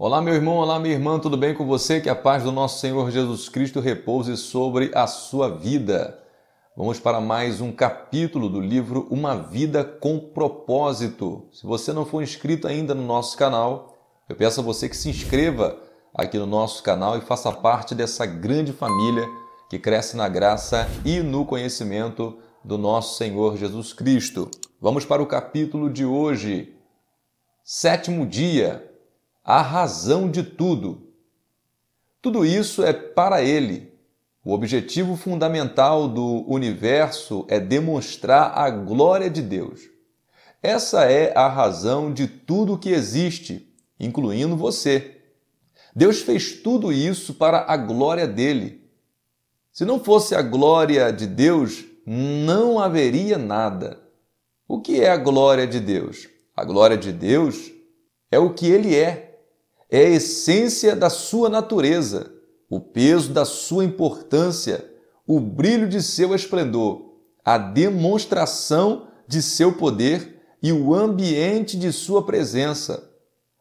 Olá, meu irmão, olá, minha irmã, tudo bem com você? Que a paz do nosso Senhor Jesus Cristo repouse sobre a sua vida. Vamos para mais um capítulo do livro Uma Vida com Propósito. Se você não for inscrito ainda no nosso canal, eu peço a você que se inscreva aqui no nosso canal e faça parte dessa grande família que cresce na graça e no conhecimento do nosso Senhor Jesus Cristo. Vamos para o capítulo de hoje, sétimo dia, a razão de tudo. Tudo isso é para ele. O objetivo fundamental do universo é demonstrar a glória de Deus. Essa é a razão de tudo que existe, incluindo você. Deus fez tudo isso para a glória dele. Se não fosse a glória de Deus, não haveria nada. O que é a glória de Deus? A glória de Deus é o que ele é é a essência da sua natureza, o peso da sua importância, o brilho de seu esplendor, a demonstração de seu poder e o ambiente de sua presença.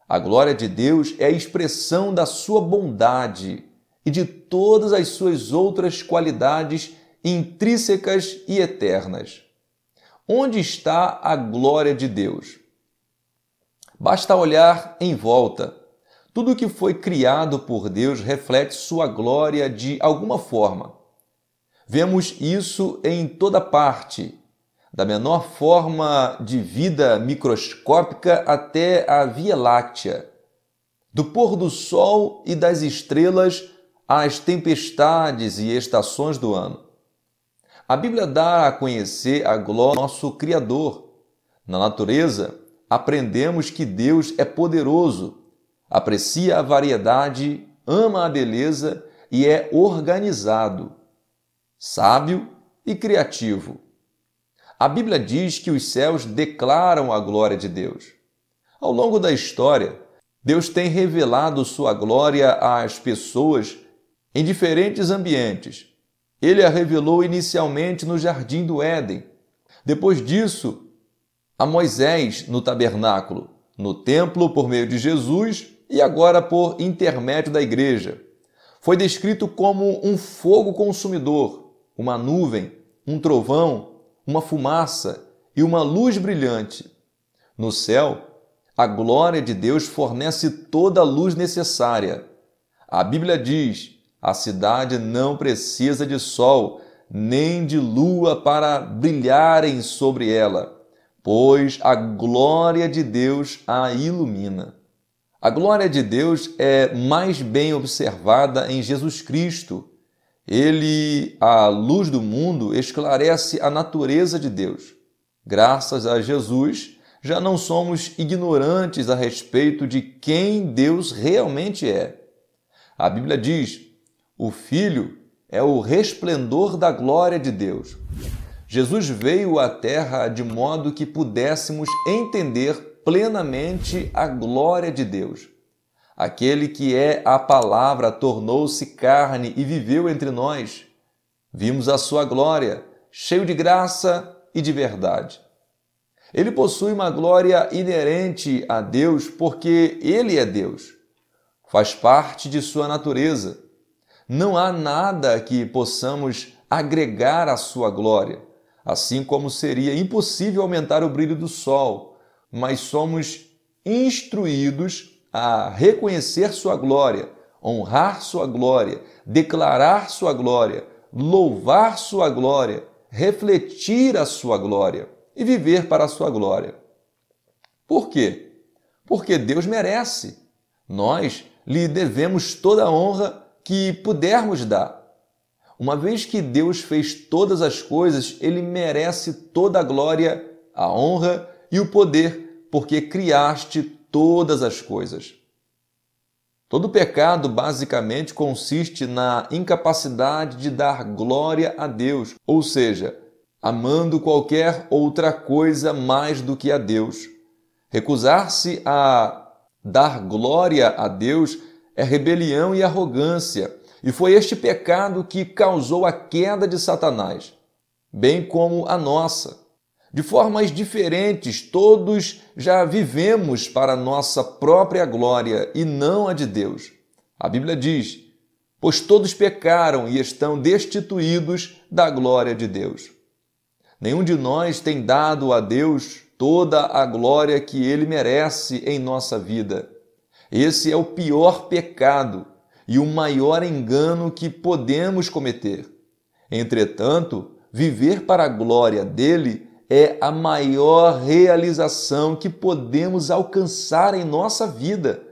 A glória de Deus é a expressão da sua bondade e de todas as suas outras qualidades intrínsecas e eternas. Onde está a glória de Deus? Basta olhar em volta tudo que foi criado por Deus reflete sua glória de alguma forma. Vemos isso em toda parte, da menor forma de vida microscópica até a Via Láctea, do pôr do sol e das estrelas às tempestades e estações do ano. A Bíblia dá a conhecer a glória do nosso Criador. Na natureza, aprendemos que Deus é poderoso aprecia a variedade, ama a beleza e é organizado, sábio e criativo. A Bíblia diz que os céus declaram a glória de Deus. Ao longo da história, Deus tem revelado sua glória às pessoas em diferentes ambientes. Ele a revelou inicialmente no jardim do Éden. Depois disso, a Moisés no tabernáculo, no templo por meio de Jesus e agora por intermédio da igreja. Foi descrito como um fogo consumidor, uma nuvem, um trovão, uma fumaça e uma luz brilhante. No céu, a glória de Deus fornece toda a luz necessária. A Bíblia diz: a cidade não precisa de sol, nem de lua para brilharem sobre ela, pois a glória de Deus a ilumina. A glória de Deus é mais bem observada em Jesus Cristo. Ele, a luz do mundo, esclarece a natureza de Deus. Graças a Jesus, já não somos ignorantes a respeito de quem Deus realmente é. A Bíblia diz: o Filho é o resplendor da glória de Deus. Jesus veio à Terra de modo que pudéssemos entender plenamente a glória de Deus. Aquele que é a palavra tornou-se carne e viveu entre nós. Vimos a sua glória, cheio de graça e de verdade. Ele possui uma glória inerente a Deus porque ele é Deus. Faz parte de sua natureza. Não há nada que possamos agregar à sua glória, assim como seria impossível aumentar o brilho do sol mas somos instruídos a reconhecer sua glória, honrar sua glória, declarar sua glória, louvar sua glória, refletir a sua glória e viver para a sua glória. Por quê? Porque Deus merece. Nós lhe devemos toda a honra que pudermos dar. Uma vez que Deus fez todas as coisas, ele merece toda a glória, a honra e o poder, porque criaste todas as coisas. Todo pecado basicamente consiste na incapacidade de dar glória a Deus, ou seja, amando qualquer outra coisa mais do que a Deus. Recusar-se a dar glória a Deus é rebelião e arrogância, e foi este pecado que causou a queda de Satanás, bem como a nossa. De formas diferentes, todos já vivemos para nossa própria glória e não a de Deus. A Bíblia diz: Pois todos pecaram e estão destituídos da glória de Deus. Nenhum de nós tem dado a Deus toda a glória que ele merece em nossa vida. Esse é o pior pecado e o maior engano que podemos cometer. Entretanto, viver para a glória dele é a maior realização que podemos alcançar em nossa vida.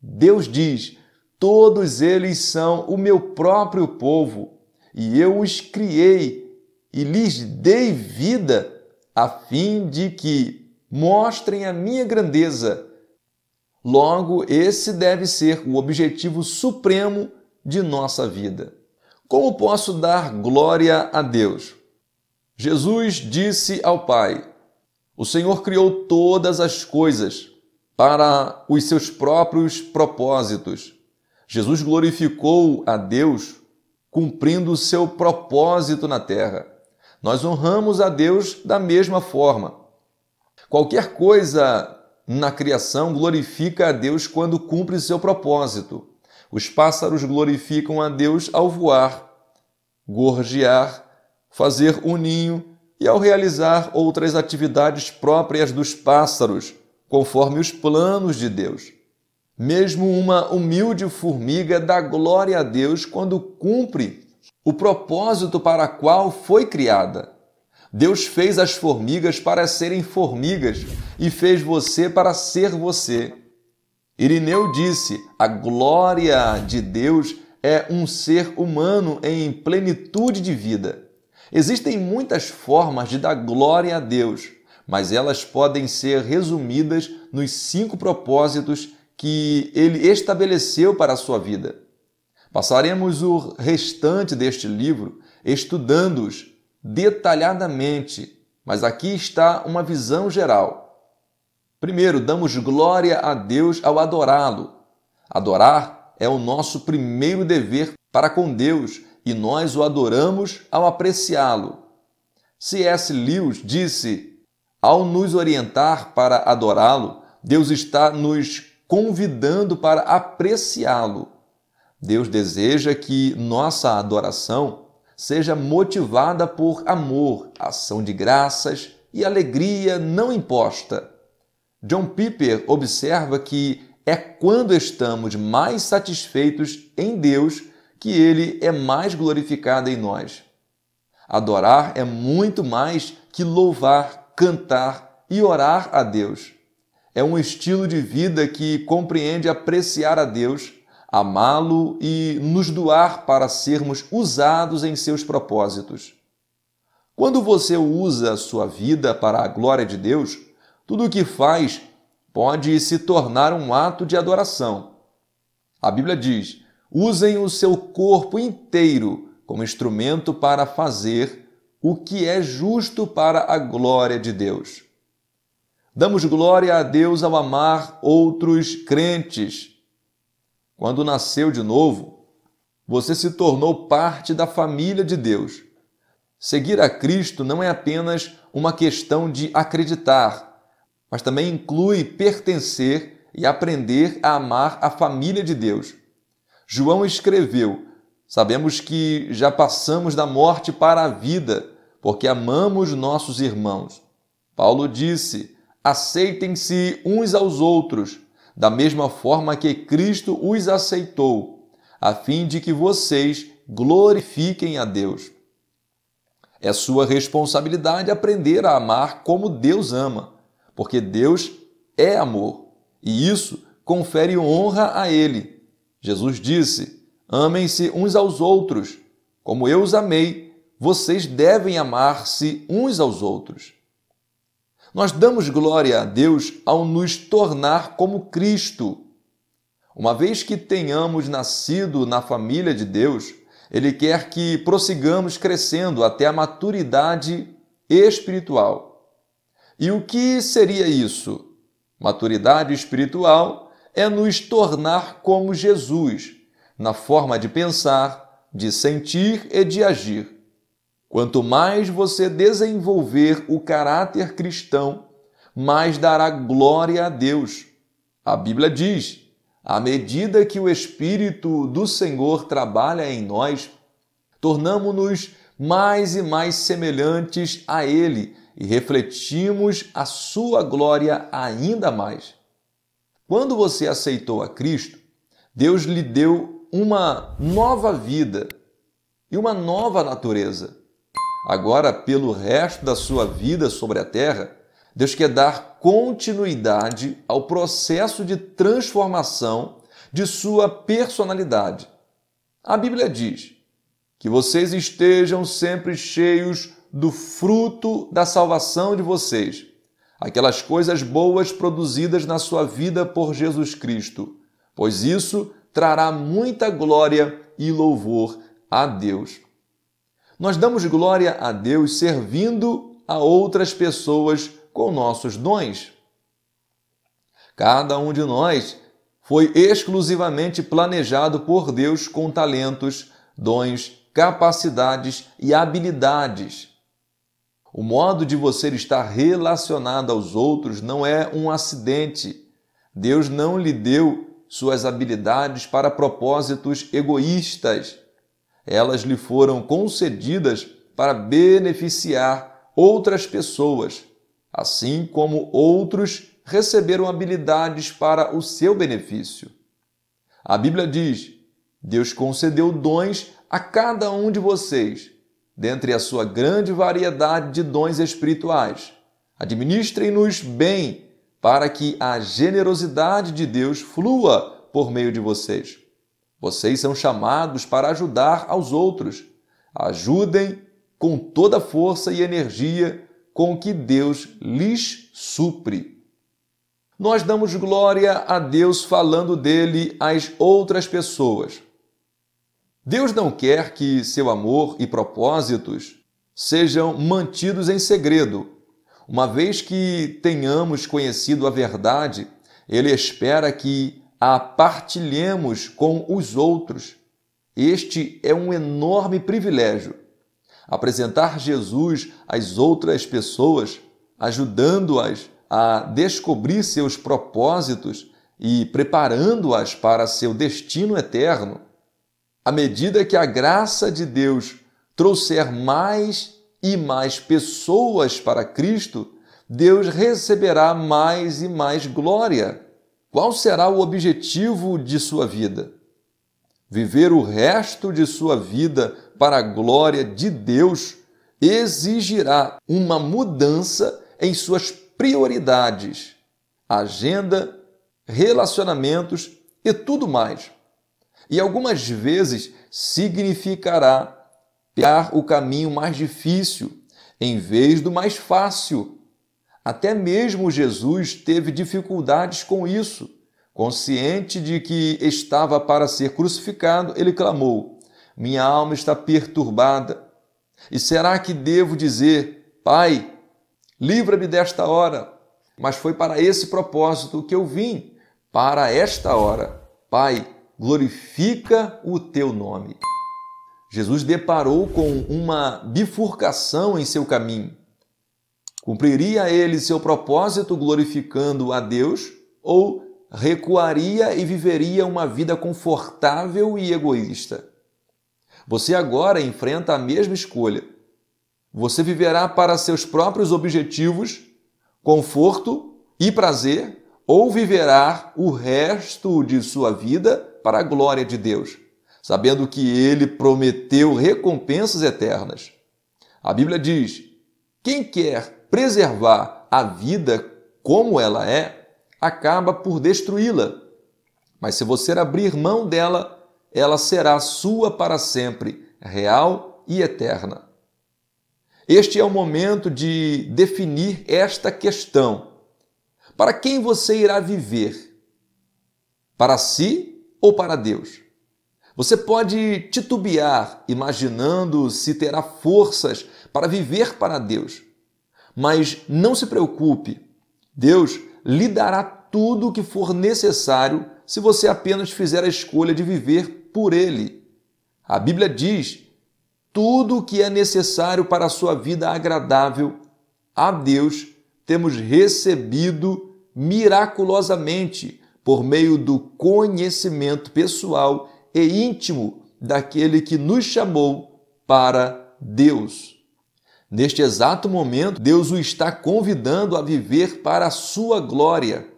Deus diz: Todos eles são o meu próprio povo, e eu os criei e lhes dei vida, a fim de que mostrem a minha grandeza. Logo, esse deve ser o objetivo supremo de nossa vida. Como posso dar glória a Deus? Jesus disse ao Pai: O Senhor criou todas as coisas para os seus próprios propósitos. Jesus glorificou a Deus cumprindo o seu propósito na terra. Nós honramos a Deus da mesma forma. Qualquer coisa na criação glorifica a Deus quando cumpre seu propósito. Os pássaros glorificam a Deus ao voar, gorjear fazer um ninho e ao realizar outras atividades próprias dos pássaros, conforme os planos de Deus. Mesmo uma humilde formiga dá glória a Deus quando cumpre o propósito para o qual foi criada. Deus fez as formigas para serem formigas e fez você para ser você. Irineu disse: a glória de Deus é um ser humano em plenitude de vida. Existem muitas formas de dar glória a Deus, mas elas podem ser resumidas nos cinco propósitos que ele estabeleceu para a sua vida. Passaremos o restante deste livro estudando-os detalhadamente, mas aqui está uma visão geral. Primeiro, damos glória a Deus ao adorá-lo. Adorar é o nosso primeiro dever para com Deus e nós o adoramos ao apreciá-lo. C.S. Lewis disse: ao nos orientar para adorá-lo, Deus está nos convidando para apreciá-lo. Deus deseja que nossa adoração seja motivada por amor, ação de graças e alegria não imposta. John Piper observa que é quando estamos mais satisfeitos em Deus que ele é mais glorificado em nós. Adorar é muito mais que louvar, cantar e orar a Deus. É um estilo de vida que compreende apreciar a Deus, amá-lo e nos doar para sermos usados em seus propósitos. Quando você usa a sua vida para a glória de Deus, tudo o que faz pode se tornar um ato de adoração. A Bíblia diz: Usem o seu corpo inteiro como instrumento para fazer o que é justo para a glória de Deus. Damos glória a Deus ao amar outros crentes. Quando nasceu de novo, você se tornou parte da família de Deus. Seguir a Cristo não é apenas uma questão de acreditar, mas também inclui pertencer e aprender a amar a família de Deus. João escreveu: Sabemos que já passamos da morte para a vida, porque amamos nossos irmãos. Paulo disse: Aceitem-se uns aos outros, da mesma forma que Cristo os aceitou, a fim de que vocês glorifiquem a Deus. É sua responsabilidade aprender a amar como Deus ama, porque Deus é amor, e isso confere honra a Ele Jesus disse: Amem-se uns aos outros, como eu os amei, vocês devem amar-se uns aos outros. Nós damos glória a Deus ao nos tornar como Cristo. Uma vez que tenhamos nascido na família de Deus, Ele quer que prossigamos crescendo até a maturidade espiritual. E o que seria isso? Maturidade espiritual é nos tornar como Jesus, na forma de pensar, de sentir e de agir. Quanto mais você desenvolver o caráter cristão, mais dará glória a Deus. A Bíblia diz: à medida que o Espírito do Senhor trabalha em nós, tornamos-nos mais e mais semelhantes a Ele e refletimos a Sua glória ainda mais. Quando você aceitou a Cristo, Deus lhe deu uma nova vida e uma nova natureza. Agora, pelo resto da sua vida sobre a terra, Deus quer dar continuidade ao processo de transformação de sua personalidade. A Bíblia diz que vocês estejam sempre cheios do fruto da salvação de vocês, aquelas coisas boas produzidas na sua vida por Jesus Cristo, pois isso trará muita glória e louvor a Deus. Nós damos glória a Deus servindo a outras pessoas com nossos dons. Cada um de nós foi exclusivamente planejado por Deus com talentos, dons, capacidades e habilidades o modo de você estar relacionado aos outros não é um acidente. Deus não lhe deu suas habilidades para propósitos egoístas. Elas lhe foram concedidas para beneficiar outras pessoas, assim como outros receberam habilidades para o seu benefício. A Bíblia diz: Deus concedeu dons a cada um de vocês dentre a sua grande variedade de dons espirituais. Administrem-nos bem, para que a generosidade de Deus flua por meio de vocês. Vocês são chamados para ajudar aos outros. Ajudem com toda a força e energia com que Deus lhes supre. Nós damos glória a Deus falando dele às outras pessoas. Deus não quer que seu amor e propósitos sejam mantidos em segredo. Uma vez que tenhamos conhecido a verdade, Ele espera que a partilhemos com os outros. Este é um enorme privilégio. Apresentar Jesus às outras pessoas, ajudando-as a descobrir seus propósitos e preparando-as para seu destino eterno à medida que a graça de Deus trouxer mais e mais pessoas para Cristo, Deus receberá mais e mais glória. Qual será o objetivo de sua vida? Viver o resto de sua vida para a glória de Deus exigirá uma mudança em suas prioridades, agenda, relacionamentos e tudo mais e algumas vezes significará pegar o caminho mais difícil em vez do mais fácil. Até mesmo Jesus teve dificuldades com isso. Consciente de que estava para ser crucificado, ele clamou: Minha alma está perturbada. E será que devo dizer: Pai, livra-me desta hora? Mas foi para esse propósito que eu vim, para esta hora. Pai, glorifica o teu nome. Jesus deparou com uma bifurcação em seu caminho. Cumpriria ele seu propósito glorificando a Deus ou recuaria e viveria uma vida confortável e egoísta? Você agora enfrenta a mesma escolha. Você viverá para seus próprios objetivos, conforto e prazer ou viverá o resto de sua vida para a glória de Deus, sabendo que ele prometeu recompensas eternas. A Bíblia diz: quem quer preservar a vida como ela é, acaba por destruí-la. Mas se você abrir mão dela, ela será sua para sempre, real e eterna. Este é o momento de definir esta questão. Para quem você irá viver? Para si ou para Deus. Você pode titubear imaginando se terá forças para viver para Deus. Mas não se preocupe, Deus lhe dará tudo o que for necessário se você apenas fizer a escolha de viver por Ele. A Bíblia diz: tudo o que é necessário para a sua vida agradável a Deus temos recebido miraculosamente por meio do conhecimento pessoal e íntimo daquele que nos chamou para Deus. Neste exato momento, Deus o está convidando a viver para a sua glória,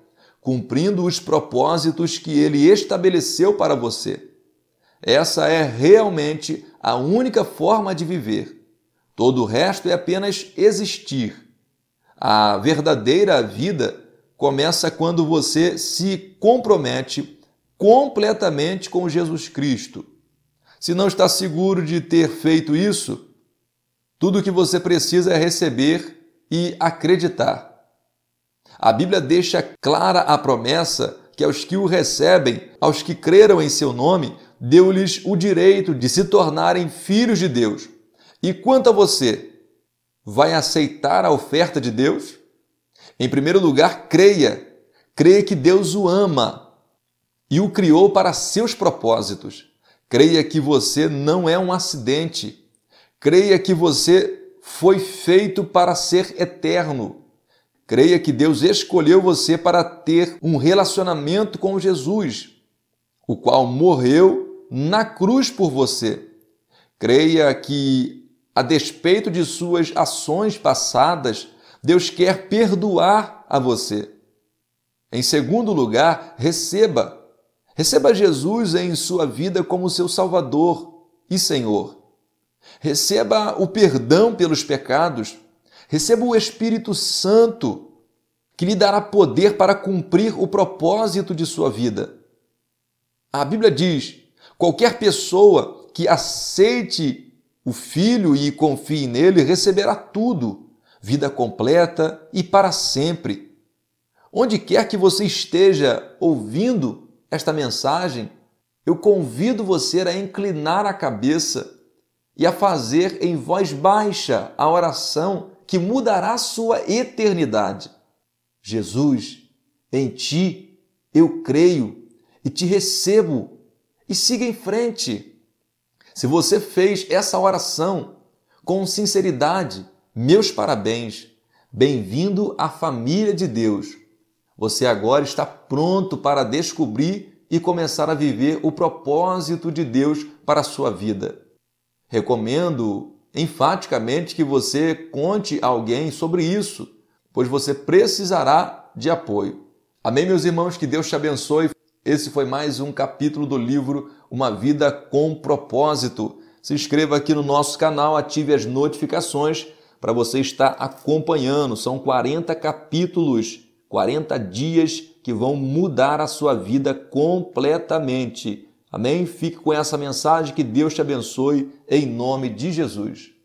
cumprindo os propósitos que ele estabeleceu para você. Essa é realmente a única forma de viver. Todo o resto é apenas existir. A verdadeira vida começa quando você se compromete completamente com Jesus Cristo. Se não está seguro de ter feito isso, tudo o que você precisa é receber e acreditar. A Bíblia deixa clara a promessa que aos que o recebem, aos que creram em seu nome, deu-lhes o direito de se tornarem filhos de Deus. E quanto a você, vai aceitar a oferta de Deus? Em primeiro lugar, creia. Creia que Deus o ama e o criou para seus propósitos. Creia que você não é um acidente. Creia que você foi feito para ser eterno. Creia que Deus escolheu você para ter um relacionamento com Jesus, o qual morreu na cruz por você. Creia que, a despeito de suas ações passadas, Deus quer perdoar a você. Em segundo lugar, receba. Receba Jesus em sua vida como seu Salvador e Senhor. Receba o perdão pelos pecados. Receba o Espírito Santo que lhe dará poder para cumprir o propósito de sua vida. A Bíblia diz: qualquer pessoa que aceite o Filho e confie nele receberá tudo vida completa e para sempre. Onde quer que você esteja ouvindo esta mensagem, eu convido você a inclinar a cabeça e a fazer em voz baixa a oração que mudará sua eternidade. Jesus, em ti eu creio e te recebo e siga em frente. Se você fez essa oração com sinceridade, meus parabéns! Bem-vindo à família de Deus! Você agora está pronto para descobrir e começar a viver o propósito de Deus para a sua vida. Recomendo enfaticamente que você conte a alguém sobre isso, pois você precisará de apoio. Amém, meus irmãos? Que Deus te abençoe. Esse foi mais um capítulo do livro Uma Vida com Propósito. Se inscreva aqui no nosso canal, ative as notificações para você estar acompanhando. São 40 capítulos, 40 dias que vão mudar a sua vida completamente. Amém? Fique com essa mensagem, que Deus te abençoe, em nome de Jesus.